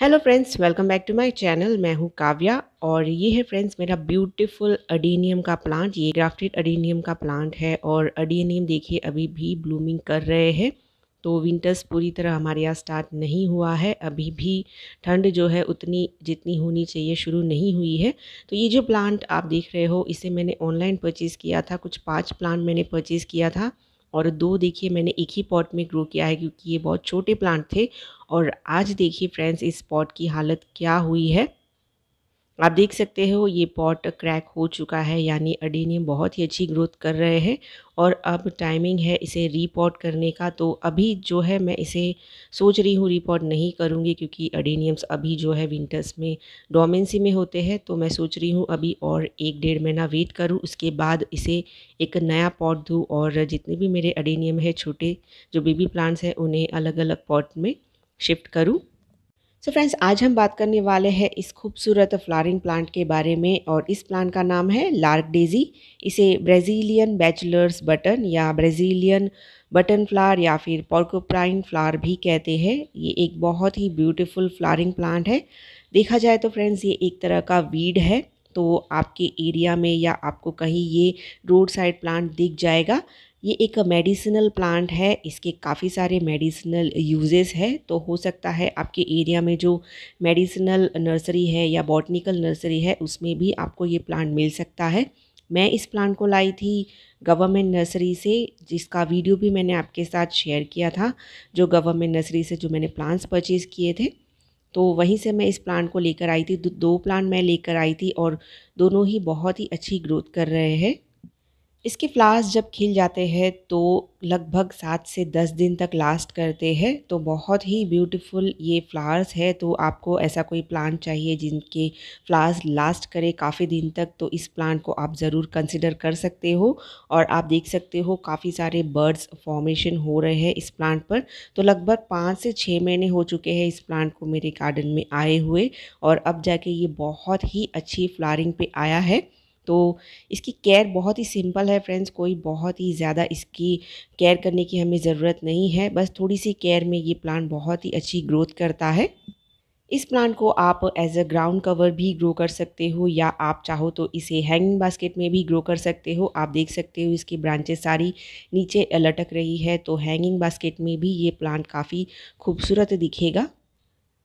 hello friends welcome back to my channel मैं हूँ काव्या और ये है फ्रेंड्स मेरा ब्यूटीफुल अडीनियम का प्लांट ये ग्राफ्टेड अडीनियम का प्लांट है और अडीनियम देखिए अभी भी ब्लूमिंग कर रहे हैं तो विंटर्स पूरी तरह हमारे यहाँ स्टार्ट नहीं हुआ है अभी भी ठंड जो है उतनी जितनी होनी चाहिए शुरू नहीं हुई है तो ये जो प्लांट आप देख रहे हो इसे मैंने ऑनलाइन परचेज़ किया था कुछ पाँच प्लांट मैंने परचेज़ किया था और दो देखिए मैंने एक ही पॉट में ग्रो किया है क्योंकि ये बहुत छोटे प्लांट थे और आज देखिए फ्रेंड्स इस पॉट की हालत क्या हुई है आप देख सकते हो ये पॉट क्रैक हो चुका है यानी अडेनियम बहुत ही अच्छी ग्रोथ कर रहे हैं और अब टाइमिंग है इसे रीपॉट करने का तो अभी जो है मैं इसे सोच रही हूँ रीपॉट नहीं करूँगी क्योंकि अडेनियम्स अभी जो है विंटर्स में डोमेंसी में होते हैं तो मैं सोच रही हूँ अभी और एक डेढ़ महीना वेट करूँ उसके बाद इसे एक नया पॉट दूँ और जितने भी मेरे अडेनियम है छोटे जो बेबी प्लांट्स हैं उन्हें अलग अलग पॉट में शिफ्ट करूँ सो so फ्रेंड्स आज हम बात करने वाले हैं इस खूबसूरत फ्लावरिंग प्लांट के बारे में और इस प्लांट का नाम है लार्क डेजी इसे ब्राज़ीलियन बैचलर्स बटन या ब्राज़ीलियन बटन फ्लावर या फिर पॉर्कोप्राइन फ्लावर भी कहते हैं ये एक बहुत ही ब्यूटीफुल फ्लावरिंग प्लांट है देखा जाए तो फ्रेंड्स ये एक तरह का वीड है तो आपके एरिया में या आपको कहीं ये रोड साइड प्लांट दिख जाएगा ये एक मेडिसिनल प्लांट है इसके काफ़ी सारे मेडिसिनल यूजेस है तो हो सकता है आपके एरिया में जो मेडिसिनल नर्सरी है या बॉटनिकल नर्सरी है उसमें भी आपको ये प्लांट मिल सकता है मैं इस प्लांट को लाई थी गवर्नमेंट नर्सरी से जिसका वीडियो भी मैंने आपके साथ शेयर किया था जो गवर्नमेंट नर्सरी से जो मैंने प्लांट्स परचेज़ किए थे तो वहीं से मैं इस प्लांट को लेकर आई थी दो प्लांट मैं लेकर आई थी और दोनों ही बहुत ही अच्छी ग्रोथ कर रहे हैं इसके फ्लावर्स जब खिल जाते हैं तो लगभग सात से दस दिन तक लास्ट करते हैं तो बहुत ही ब्यूटीफुल ये फ्लावर्स है तो आपको ऐसा कोई प्लांट चाहिए जिनके फ्लावर्स लास्ट करे काफ़ी दिन तक तो इस प्लांट को आप ज़रूर कंसिडर कर सकते हो और आप देख सकते हो काफ़ी सारे बर्ड्स फॉर्मेशन हो रहे हैं इस प्लांट पर तो लगभग पाँच से छः महीने हो चुके हैं इस प्लांट को मेरे गार्डन में आए हुए और अब जाके ये बहुत ही अच्छी फ्लारिंग पे आया है तो इसकी केयर बहुत ही सिंपल है फ्रेंड्स कोई बहुत ही ज़्यादा इसकी केयर करने की हमें ज़रूरत नहीं है बस थोड़ी सी केयर में ये प्लांट बहुत ही अच्छी ग्रोथ करता है इस प्लांट को आप एज अ ग्राउंड कवर भी ग्रो कर सकते हो या आप चाहो तो इसे हैंगिंग बास्केट में भी ग्रो कर सकते हो आप देख सकते हो इसकी ब्रांचेस सारी नीचे लटक रही है तो हैंगिंग बास्केट में भी ये प्लांट काफ़ी खूबसूरत दिखेगा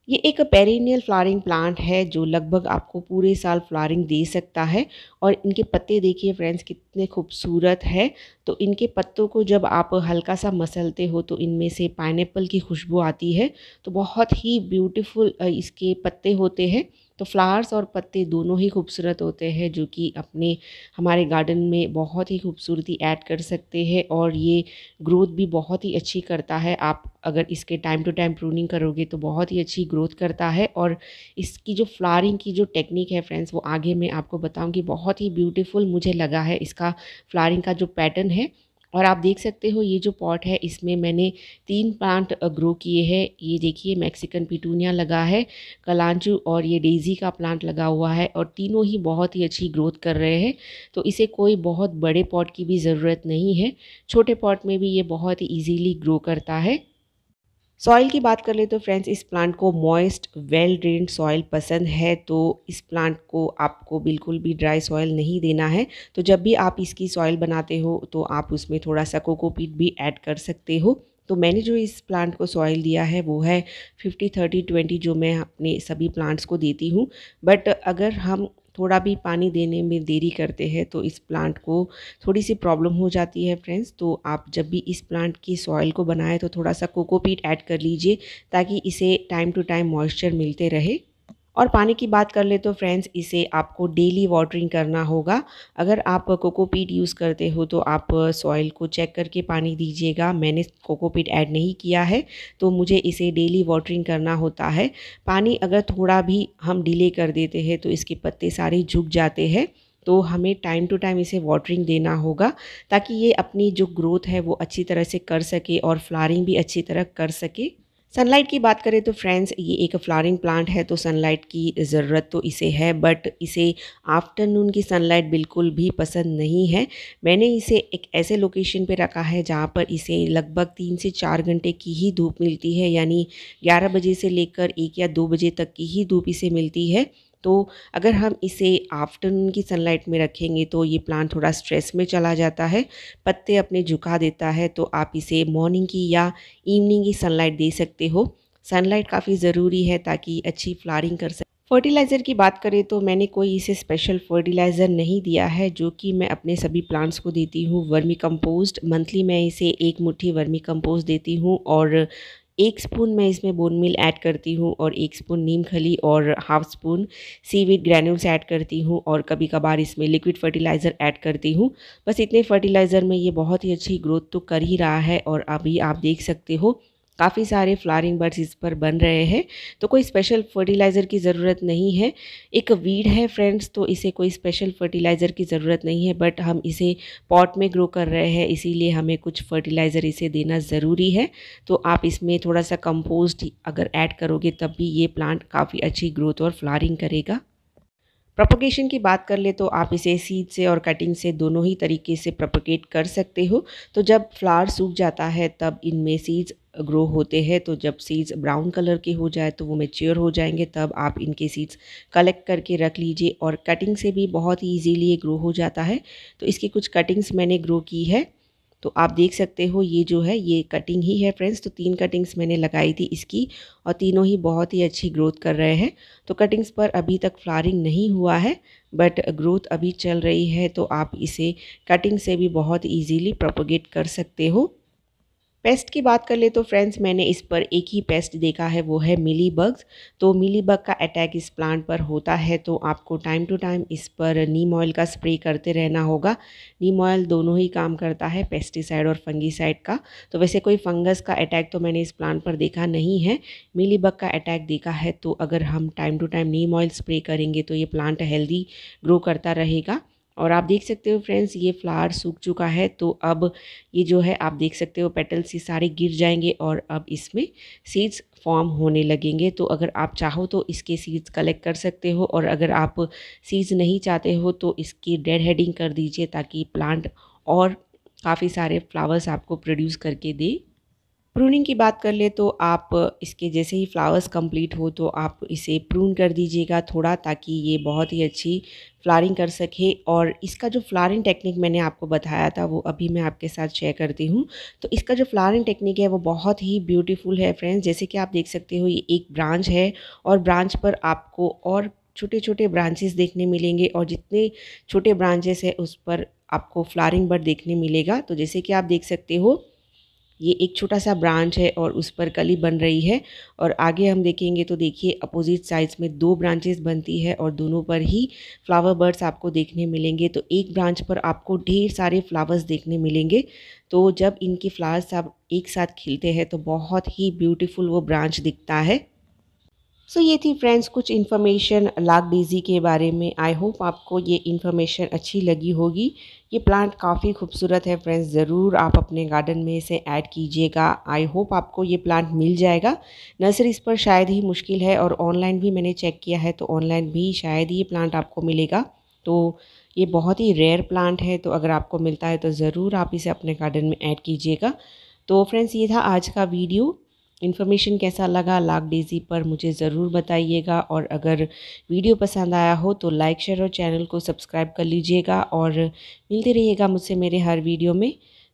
ये एक पेरिनियल फ्लावरिंग प्लांट है जो लगभग आपको पूरे साल फ्लावरिंग दे सकता है और इनके पत्ते देखिए फ्रेंड्स कितने खूबसूरत है तो इनके पत्तों को जब आप हल्का सा मसलते हो तो इनमें से पाइनएप्पल की खुशबू आती है तो बहुत ही ब्यूटीफुल इसके पत्ते होते हैं तो फ्लावर्स और पत्ते दोनों ही खूबसूरत होते हैं जो कि अपने हमारे गार्डन में बहुत ही खूबसूरती ऐड कर सकते हैं और ये ग्रोथ भी बहुत ही अच्छी करता है आप अगर इसके टाइम टू टाइम प्रूनिंग करोगे तो बहुत ही अच्छी ग्रोथ करता है और इसकी जो फ्लारिंग की जो टेक्निक है फ्रेंड्स वो आगे मैं आपको बताऊँगी बहुत ही ब्यूटीफुल मुझे लगा है इसका फ्लारिंग का जो पैटर्न है और आप देख सकते हो ये जो पॉट है इसमें मैंने तीन प्लांट ग्रो किए हैं ये देखिए मैक्सिकन पिटूनिया लगा है कलांचू और ये डेज़ी का प्लांट लगा हुआ है और तीनों ही बहुत ही अच्छी ग्रोथ कर रहे हैं तो इसे कोई बहुत बड़े पॉट की भी ज़रूरत नहीं है छोटे पॉट में भी ये बहुत ही ईजीली ग्रो करता है सॉइल की बात कर ले तो फ्रेंड्स इस प्लांट को मॉइस्ट वेल ड्रेन सॉइल पसंद है तो इस प्लांट को आपको बिल्कुल भी ड्राई सॉइल नहीं देना है तो जब भी आप इसकी सॉइल बनाते हो तो आप उसमें थोड़ा सा कोकोपीट भी ऐड कर सकते हो तो मैंने जो इस प्लांट को सॉइल दिया है वो है फिफ्टी थर्टी ट्वेंटी जो मैं अपने सभी प्लांट्स को देती हूँ बट अगर हम थोड़ा भी पानी देने में देरी करते हैं तो इस प्लांट को थोड़ी सी प्रॉब्लम हो जाती है फ्रेंड्स तो आप जब भी इस प्लांट की सॉइल को बनाएं तो थोड़ा सा कोकोपीट ऐड कर लीजिए ताकि इसे टाइम टू टाइम मॉइस्चर मिलते रहे और पानी की बात कर ले तो फ्रेंड्स इसे आपको डेली वाटरिंग करना होगा अगर आप कोकोपीट यूज़ करते हो तो आप सॉइल को चेक करके पानी दीजिएगा मैंने कोकोपीट ऐड नहीं किया है तो मुझे इसे डेली वाटरिंग करना होता है पानी अगर थोड़ा भी हम डिले कर देते हैं तो इसके पत्ते सारे झुक जाते हैं तो हमें टाइम टू टाइम इसे वाटरिंग देना होगा ताकि ये अपनी जो ग्रोथ है वो अच्छी तरह से कर सके और फ्लारिंग भी अच्छी तरह कर सके सनलाइट की बात करें तो फ्रेंड्स ये एक फ्लावरिंग प्लांट है तो सनलाइट की ज़रूरत तो इसे है बट इसे आफ्टरनून की सनलाइट बिल्कुल भी पसंद नहीं है मैंने इसे एक ऐसे लोकेशन पे रखा है जहाँ पर इसे लगभग तीन से चार घंटे की ही धूप मिलती है यानी ग्यारह बजे से लेकर एक या दो बजे तक की ही धूप इसे मिलती है तो अगर हम इसे आफ्टरनून की सनलाइट में रखेंगे तो ये प्लांट थोड़ा स्ट्रेस में चला जाता है पत्ते अपने झुका देता है तो आप इसे मॉर्निंग की या इवनिंग की सनलाइट दे सकते हो सनलाइट काफ़ी ज़रूरी है ताकि अच्छी फ्लारिंग कर सके फर्टिलाइज़र की बात करें तो मैंने कोई इसे स्पेशल फर्टिलाइज़र नहीं दिया है जो कि मैं अपने सभी प्लांट्स को देती हूँ वर्मी कंपोस्ट मंथली मैं इसे एक मुट्ठी वर्मी कंपोस्ट देती हूँ और एक स्पून मैं इसमें बोन मिल ऐड करती हूँ और एक स्पून नीम खली और half spoon seaweed granules add करती हूँ और कभी कभार इसमें लिक्विड फर्टिलाइज़र ऐड करती हूँ बस इतने फर्टिलाइज़र में ये बहुत ही अच्छी ग्रोथ तो कर ही रहा है और अभी आप देख सकते हो काफ़ी सारे फ्लारिंग बर्ड्स इस पर बन रहे हैं तो कोई स्पेशल फर्टिलाइज़र की ज़रूरत नहीं है एक वीड है फ्रेंड्स तो इसे कोई स्पेशल फर्टिलाइज़र की ज़रूरत नहीं है बट हम इसे पॉट में ग्रो कर रहे हैं इसीलिए हमें कुछ फर्टिलाइज़र इसे देना ज़रूरी है तो आप इसमें थोड़ा सा कंपोस्ट अगर ऐड करोगे तब भी ये प्लांट काफ़ी अच्छी ग्रोथ और फ्लारिंग करेगा प्रपोगेशन की बात कर ले तो आप इसे सीड से और कटिंग से दोनों ही तरीके से प्रपोगेट कर सकते हो तो जब फ्लावर सूख जाता है तब इनमें सीड्स ग्रो होते हैं तो जब सीड्स ब्राउन कलर के हो जाए तो वो मेच्योर हो जाएंगे तब आप इनके सीड्स कलेक्ट करके रख लीजिए और कटिंग से भी बहुत ही ईजीली ये ग्रो हो जाता है तो इसकी कुछ कटिंग्स मैंने ग्रो की है तो आप देख सकते हो ये जो है ये कटिंग ही है फ्रेंड्स तो तीन कटिंग्स मैंने लगाई थी इसकी और तीनों ही बहुत ही अच्छी ग्रोथ कर रहे हैं तो कटिंग्स पर अभी तक फ्लारिंग नहीं हुआ है बट ग्रोथ अभी चल रही है तो आप इसे कटिंग से भी बहुत ईजीली प्रोपोगेट कर सकते हो पेस्ट की बात कर ले तो फ्रेंड्स मैंने इस पर एक ही पेस्ट देखा है वो है मिली बग्स तो मिली बग का अटैक इस प्लांट पर होता है तो आपको टाइम टू टाइम इस पर नीम ऑयल का स्प्रे करते रहना होगा नीम ऑयल दोनों ही काम करता है पेस्टिसाइड और फंगीसाइड का तो वैसे कोई फंगस का अटैक तो मैंने इस प्लांट पर देखा नहीं है मिली बग का अटैक देखा है तो अगर हम टाइम टू टाइम नीम ऑयल स्प्रे करेंगे तो ये प्लांट हेल्दी ग्रो करता रहेगा और आप देख सकते हो फ्रेंड्स ये फ्लावर सूख चुका है तो अब ये जो है आप देख सकते हो पेटल्स ये सारे गिर जाएंगे और अब इसमें सीड्स फॉर्म होने लगेंगे तो अगर आप चाहो तो इसके सीड्स कलेक्ट कर सकते हो और अगर आप सीड्स नहीं चाहते हो तो इसकी डेड हेडिंग कर दीजिए ताकि प्लांट और काफ़ी सारे फ्लावर्स आपको प्रोड्यूस करके दे प्रूनिंग की बात कर ले तो आप इसके जैसे ही फ्लावर्स कंप्लीट हो तो आप इसे प्रून कर दीजिएगा थोड़ा ताकि ये बहुत ही अच्छी फ्लारिंग कर सके और इसका जो फ्लारिंग टेक्निक मैंने आपको बताया था वो अभी मैं आपके साथ शेयर करती हूँ तो इसका जो फ्लारिंग टेक्निक है वो बहुत ही ब्यूटीफुल है फ्रेंड्स जैसे कि आप देख सकते हो ये एक ब्रांच है और ब्रांच पर आपको और छोटे छोटे ब्रांचेस देखने मिलेंगे और जितने छोटे ब्रांचेस है उस पर आपको फ्लारिंग बर्ड देखने मिलेगा तो जैसे कि आप देख सकते हो ये एक छोटा सा ब्रांच है और उस पर कली बन रही है और आगे हम देखेंगे तो देखिए अपोजिट साइड्स में दो ब्रांचेस बनती है और दोनों पर ही फ्लावर बर्ड्स आपको देखने मिलेंगे तो एक ब्रांच पर आपको ढेर सारे फ्लावर्स देखने मिलेंगे तो जब इनके फ्लावर्स आप एक साथ खिलते हैं तो बहुत ही ब्यूटीफुल वो ब्रांच दिखता है सो so, ये थी फ्रेंड्स कुछ इन्फॉर्मेशन लाग बेजी के बारे में आई होप आपको ये इन्फॉर्मेशन अच्छी लगी होगी ये प्लांट काफ़ी खूबसूरत है फ्रेंड्स ज़रूर आप अपने गार्डन में इसे ऐड कीजिएगा आई होप आपको ये प्लांट मिल जाएगा नर्सरीज पर शायद ही मुश्किल है और ऑनलाइन भी मैंने चेक किया है तो ऑनलाइन भी शायद ये प्लांट आपको मिलेगा तो ये बहुत ही रेयर प्लांट है तो अगर आपको मिलता है तो ज़रूर आप इसे अपने गार्डन में ऐड कीजिएगा तो फ्रेंड्स ये था आज का वीडियो इन्फॉर्मेशन कैसा लगा लाग डेज़ी पर मुझे ज़रूर बताइएगा और अगर वीडियो पसंद आया हो तो लाइक शेयर और चैनल को सब्सक्राइब कर लीजिएगा और मिलते रहिएगा मुझसे मेरे हर वीडियो में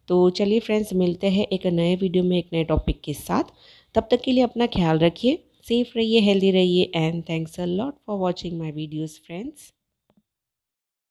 तो चलिए फ्रेंड्स मिलते हैं एक नए वीडियो में एक नए टॉपिक के साथ तब तक के लिए अपना ख्याल रखिए सेफ रहिए हेल्दी रहिए and thanks a lot for watching my videos friends